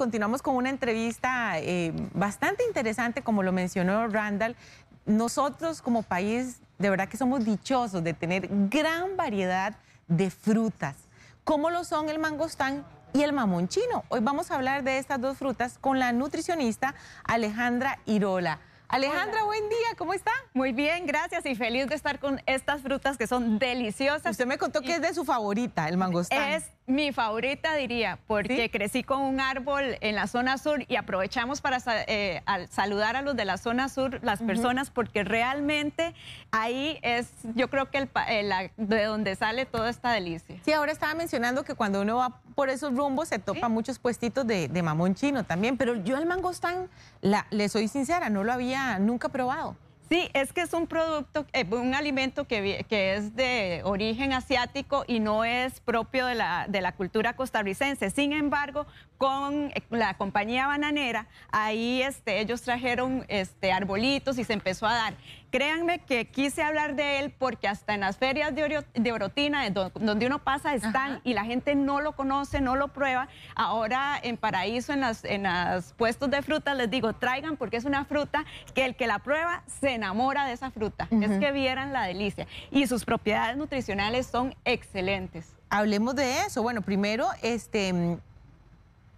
continuamos con una entrevista eh, bastante interesante, como lo mencionó Randall. Nosotros como país, de verdad que somos dichosos de tener gran variedad de frutas, como lo son el mangostán y el mamón chino. Hoy vamos a hablar de estas dos frutas con la nutricionista Alejandra Irola. Alejandra, buen día, ¿cómo está? Muy bien, gracias y feliz de estar con estas frutas que son deliciosas. Usted me contó que es de su favorita, el mangostán. Es mi favorita, diría, porque crecí con un árbol en la zona sur y aprovechamos para eh, saludar a los de la zona sur, las personas, porque realmente ahí es, yo creo que eh, de donde sale toda esta delicia. Sí, ahora estaba mencionando que cuando uno va por esos rumbos se topa muchos puestitos de, mamón chino también, pero yo el mangostán, la, le soy sincera, no lo había nunca probado. Sí, es que es un producto, eh, un alimento que, es de origen asiático y no es propio de la, de la, cultura costarricense. Sin embargo, con eh, la compañía bananera, ahí este, ellos trajeron este, arbolitos y se empezó a dar. Créanme que quise hablar de él porque hasta en las ferias de, Orotina, eh, donde uno pasa, están y la gente no lo conoce, no lo prueba. Ahora en Paraíso, en los en las puestos de fruta, les digo, traigan porque es una fruta que el que la prueba se enamora de esa fruta. Es que vieran la delicia. Y sus propiedades nutricionales son excelentes. Hablemos de eso. Bueno, primero, este mm,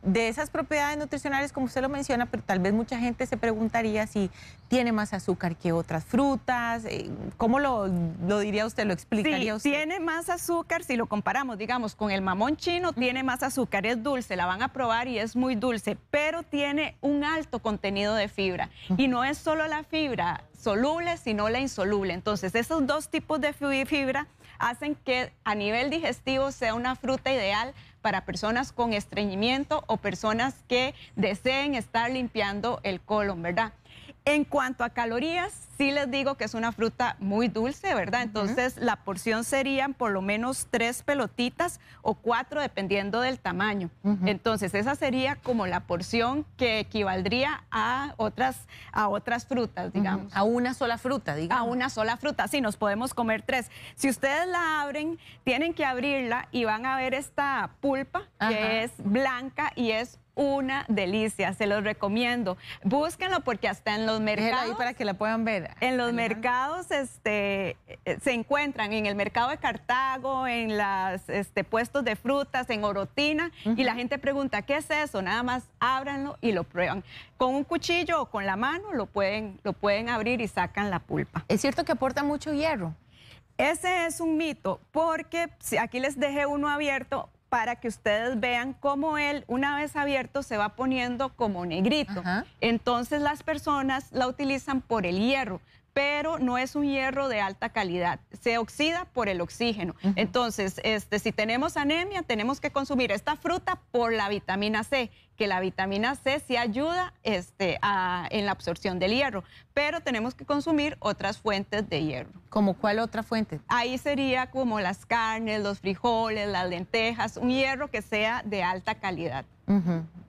de esas propiedades nutricionales, como usted lo menciona, pero tal vez mucha gente se preguntaría si tiene más azúcar que otras frutas. Eh, ¿Cómo lo, diría usted? ¿Lo explicaría sí, Tiene más azúcar si lo comparamos, digamos, con el mamón chino, tiene más azúcar, es dulce, la van a probar y es muy dulce, pero tiene un alto contenido de fibra. Y no es solo la fibra soluble, sino la insoluble. Entonces, esos dos tipos de fibra hacen que a nivel digestivo sea una fruta ideal para personas con estreñimiento o personas que deseen estar limpiando el colon, ¿verdad? En cuanto a calorías, sí les digo que es una fruta muy dulce, ¿verdad? Entonces la porción serían por lo menos tres pelotitas o cuatro dependiendo del tamaño. Entonces esa sería como la porción que equivaldría a otras, a otras frutas, digamos. A una sola fruta, digamos. A una sola fruta, sí, nos podemos comer tres. Si ustedes la abren, tienen que abrirla y van a ver esta pulpa que es blanca y es una delicia, se los recomiendo. Búsquenlo porque hasta en los mercados. ahí para que la puedan ver. En los mercados este, eh, se encuentran, en el mercado de Cartago, en los este, puestos de frutas, en Orotina, y la gente pregunta, ¿qué es eso? Nada más ábranlo y lo prueban. Con un cuchillo o con la mano lo pueden, lo pueden abrir y sacan la pulpa. Es cierto que aporta mucho hierro. Ese es un mito, porque aquí les dejé uno abierto para que ustedes vean cómo él, una vez abierto, se va poniendo como negrito. Entonces las personas la utilizan por el hierro, pero no es un hierro de alta calidad. Se oxida por el oxígeno. Entonces, este, si tenemos anemia, tenemos que consumir esta fruta por la vitamina C, que la vitamina C sí ayuda este, a, en la absorción del hierro, pero tenemos que consumir otras fuentes de hierro. ¿Como cuál otra fuente? Ahí sería como las carnes, los frijoles, las lentejas, un hierro que sea de alta calidad.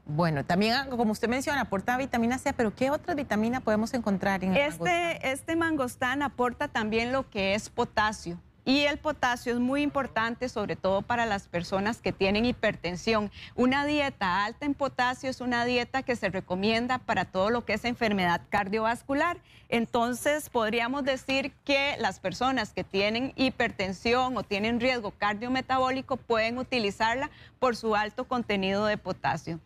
Bueno, también, como usted menciona, aporta vitamina C, pero ¿qué otra vitamina podemos encontrar en el este, mangostán? Este mangostán aporta también lo que es potasio. Y el potasio es muy importante, sobre todo para las personas que tienen hipertensión. Una dieta alta en potasio es una dieta que se recomienda para todo lo que es enfermedad cardiovascular. Entonces, podríamos decir que las personas que tienen hipertensión o tienen riesgo cardiometabólico pueden utilizarla por su alto contenido de potasio.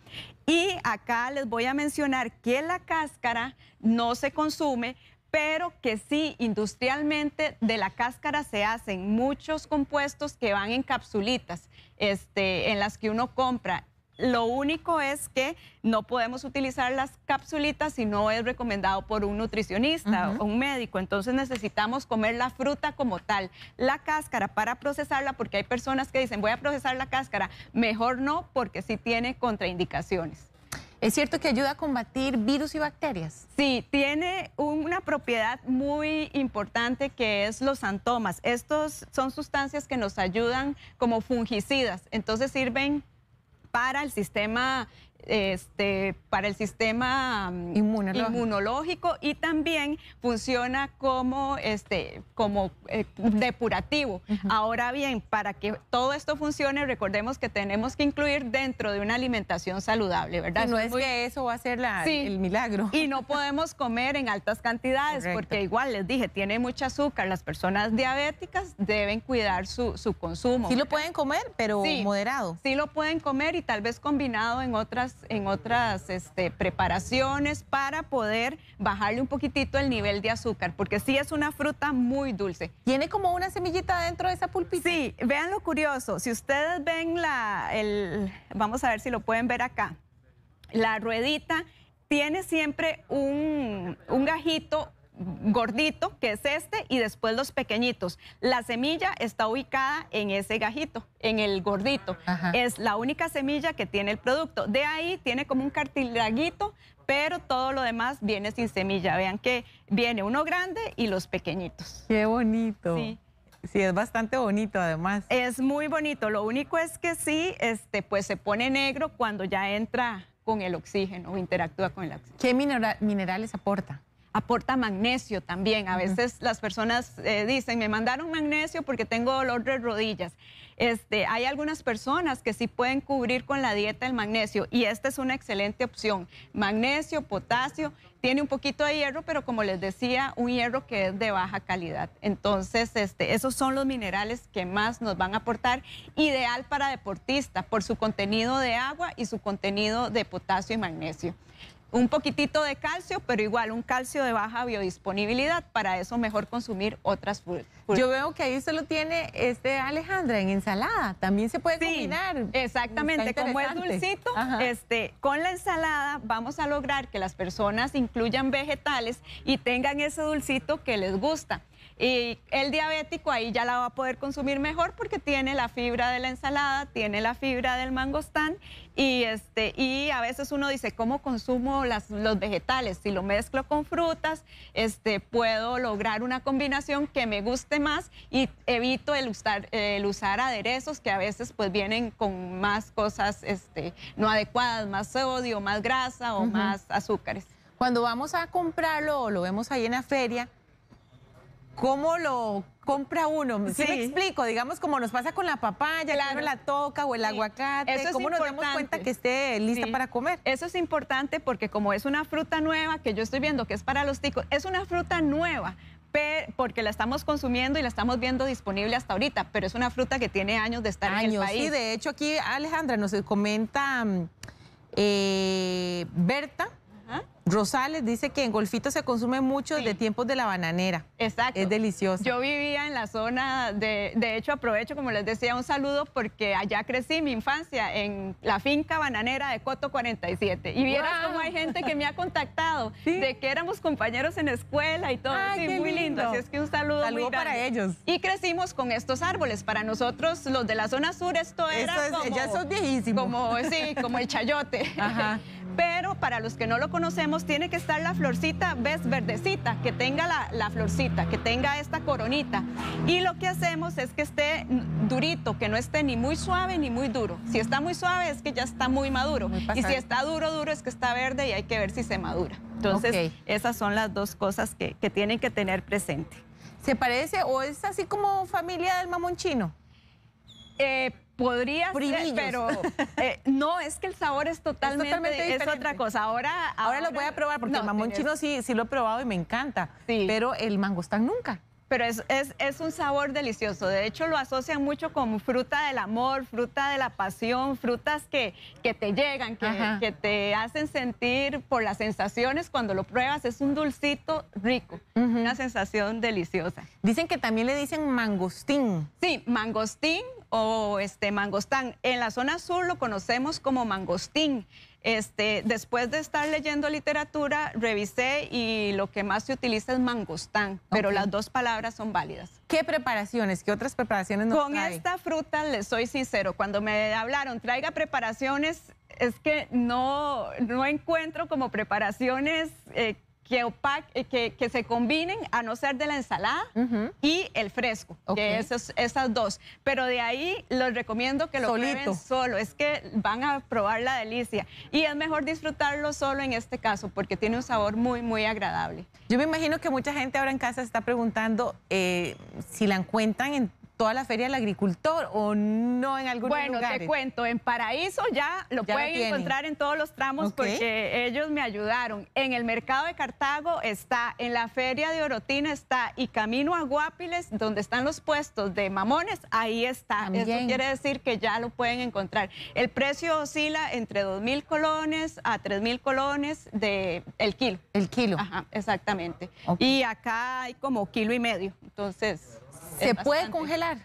Y acá les voy a mencionar que la cáscara no se consume pero que sí, industrialmente de la cáscara se hacen muchos compuestos que van en capsulitas, este, en las que uno compra. Lo único es que no podemos utilizar las capsulitas si no es recomendado por un nutricionista o un médico. Entonces necesitamos comer la fruta como tal, la cáscara para procesarla, porque hay personas que dicen voy a procesar la cáscara. Mejor no, porque sí tiene contraindicaciones. ¿Es cierto que ayuda a combatir virus y bacterias? Sí, tiene una propiedad muy importante que es los antomas. Estos son sustancias que nos ayudan como fungicidas, entonces sirven para el sistema este, para el sistema mm, inmunológico. y también funciona como, este, como eh, depurativo. Ahora bien, para que todo esto funcione, recordemos que tenemos que incluir dentro de una alimentación saludable, ¿verdad? no es, que eso va a ser la, el milagro. Y no podemos comer en altas cantidades porque igual les dije, tiene mucho azúcar. Las personas diabéticas deben cuidar su, consumo. Sí lo pueden comer, pero moderado. Sí lo pueden comer y tal vez combinado en otras en otras este, preparaciones para poder bajarle un poquitito el nivel de azúcar, porque sí es una fruta muy dulce. ¿Tiene como una semillita dentro de esa pulpita? Sí, vean lo curioso. Si ustedes ven la, el, vamos a ver si lo pueden ver acá, la ruedita tiene siempre un, un gajito gordito, que es este, y después los pequeñitos. La semilla está ubicada en ese gajito, en el gordito. Es la única semilla que tiene el producto. De ahí tiene como un cartilaguito, pero todo lo demás viene sin semilla. Vean que viene uno grande y los pequeñitos. Qué bonito. Sí. es bastante bonito además. Es muy bonito. Lo único es que sí, este, pues se pone negro cuando ya entra con el oxígeno o interactúa con el oxígeno. ¿Qué minerales aporta? aporta magnesio también. A veces las personas eh, dicen, me mandaron magnesio porque tengo dolor de rodillas. Este, hay algunas personas que sí pueden cubrir con la dieta el magnesio y esta es una excelente opción. Magnesio, potasio, tiene un poquito de hierro, pero como les decía, un hierro que es de baja calidad. Entonces, este, esos son los minerales que más nos van a aportar. Ideal para deportista por su contenido de agua y su contenido de potasio y magnesio un poquitito de calcio, pero igual un calcio de baja biodisponibilidad. Para eso mejor consumir otras frutas. Yo veo que ahí se lo tiene este Alejandra en ensalada. También se puede combinar. Exactamente, como es dulcito, este, con la ensalada vamos a lograr que las personas incluyan vegetales y tengan ese dulcito que les gusta. Y el diabético ahí ya la va a poder consumir mejor porque tiene la fibra de la ensalada, tiene la fibra del mangostán y, este, y a veces uno dice, ¿cómo consumo los vegetales? Si lo mezclo con frutas, este, puedo lograr una combinación que me guste más y evito el usar, el usar aderezos que a veces pues vienen con más cosas este, no adecuadas, más sodio, más grasa o más azúcares. Cuando vamos a comprarlo o lo vemos ahí en la feria, cómo lo compra uno. ¿Sí, me explico, digamos como nos pasa con la papaya, que uno la toca o el aguacate, cómo nos damos cuenta que esté lista para comer. Eso es importante porque como es una fruta nueva que yo estoy viendo que es para los ticos, es una fruta nueva porque la estamos consumiendo y la estamos viendo disponible hasta ahorita, pero es una fruta que tiene años de estar en el país. Sí, de hecho aquí Alejandra nos comenta mm, eh, Berta, Rosales dice que en Golfito se consume mucho de tiempos de la bananera. Exacto. Es delicioso. Yo vivía en la zona, de, de hecho aprovecho, como les decía, un saludo porque allá crecí mi infancia en la finca bananera de Coto 47. Y vieras cómo hay gente que me ha contactado de que éramos compañeros en escuela y todo. Ay, muy lindo. Así es que un saludo. Saludo para ellos. Y crecimos con estos árboles. Para nosotros, los de la zona sur, esto era... como, ya sos viejísimos. Como, sí, como el chayote. Ajá. pero para los que no lo conocemos tiene que estar la florcita, ves, verdecita, que tenga la, florcita, que tenga esta coronita. Y lo que hacemos es que esté durito, que no esté ni muy suave ni muy duro. Si está muy suave es que ya está muy maduro. y si está duro, duro es que está verde y hay que ver si se madura. Entonces, esas son las dos cosas que, tienen que tener presente. ¿Se parece o es así como familia del mamón chino? Eh, Podría ser, pero eh, no, es que el sabor es totalmente, es, otra cosa. Ahora, ahora, lo voy a probar porque el mamón chino sí, sí lo he probado y me encanta, pero el mangostán nunca. Pero es, un sabor delicioso. De hecho, lo asocian mucho con fruta del amor, fruta de la pasión, frutas que, que te llegan, que, te hacen sentir por las sensaciones cuando lo pruebas. Es un dulcito rico, una sensación deliciosa. Dicen que también le dicen mangostín. Sí, mangostín o este mangostán. En la zona sur lo conocemos como mangostín. Este, después de estar leyendo literatura, revisé y lo que más se utiliza es mangostán, pero las dos palabras son válidas. ¿Qué preparaciones? ¿Qué otras preparaciones nos Con esta fruta les soy sincero, cuando me hablaron, traiga preparaciones, es que no, no encuentro como preparaciones eh, eh, que, que, se combinen a no ser de la ensalada y el fresco, que esas dos. Pero de ahí los recomiendo que lo Solito. solo, es que van a probar la delicia. Y es mejor disfrutarlo solo en este caso, porque tiene un sabor muy, muy agradable. Yo me imagino que mucha gente ahora en casa está preguntando eh, si la encuentran en toda la feria del agricultor o no en algún lugar. lugares? Bueno, te cuento, en Paraíso ya lo pueden encontrar en todos los tramos porque ellos me ayudaron. En el mercado de Cartago está, en la feria de Orotina está y camino a Guapiles, donde están los puestos de mamones, ahí está. Eso quiere decir que ya lo pueden encontrar. El precio oscila entre 2.000 colones a 3.000 colones de el kilo. El kilo. Ajá, exactamente. Y acá hay como kilo y medio, entonces... ¿Se puede congelar?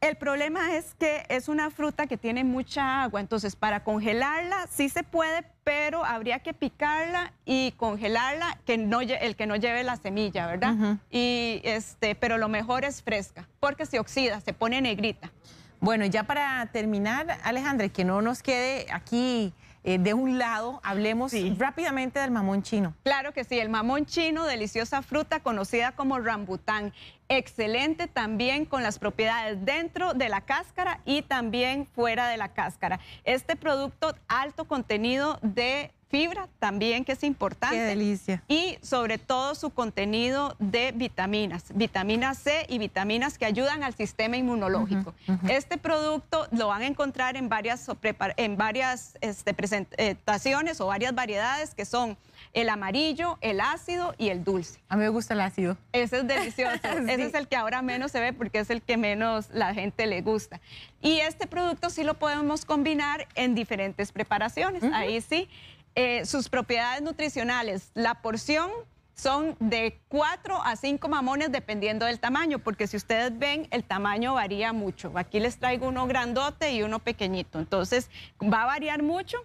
El problema es que es una fruta que tiene mucha agua, entonces para congelarla sí se puede, pero habría que picarla y congelarla, que no, el que no lleve la semilla, ¿verdad? y este, pero lo mejor es fresca, porque se oxida, se pone negrita. Bueno, ya para terminar, Alejandra, que no nos quede aquí eh, de un lado. Hablemos rápidamente del mamón chino. Claro que sí, el mamón chino, deliciosa fruta conocida como rambután. Excelente también con las propiedades dentro de la cáscara y también fuera de la cáscara. Este producto alto contenido de fibra también, que es importante. Qué delicia. Y sobre todo su contenido de vitaminas, vitamina C y vitaminas que ayudan al sistema inmunológico. Este producto lo van a encontrar en varias, en varias este, presentaciones o varias variedades que son el amarillo, el ácido y el dulce. A mí me gusta el ácido. Ese es delicioso. Ese es el que ahora menos se ve porque es el que menos la gente le gusta. Y este producto sí lo podemos combinar en diferentes preparaciones. Ahí sí. Eh, sus propiedades nutricionales, la porción son de 4 a 5 mamones dependiendo del tamaño, porque si ustedes ven, el tamaño varía mucho. Aquí les traigo uno grandote y uno pequeñito, entonces va a variar mucho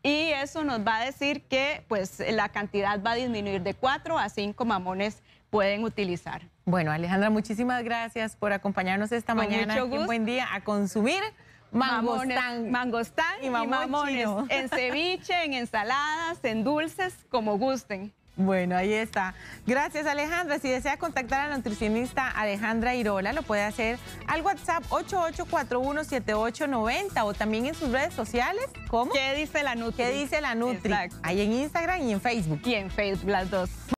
y eso nos va a decir que pues la cantidad va a disminuir de 4 a 5 mamones pueden utilizar. Bueno, Alejandra, muchísimas gracias por acompañarnos esta mañana. Un buen día a consumir mangostán. Mangostán y, mamones. En ceviche, en ensaladas, en dulces, como gusten. Bueno, ahí está. Gracias, Alejandra. Si desea contactar a la nutricionista Alejandra Irola, lo puede hacer al WhatsApp 88417890 o también en sus redes sociales. ¿Cómo? ¿Qué dice la Nutri? ¿Qué dice la Nutri? Ahí en Instagram y en Facebook. Y en Facebook, las dos.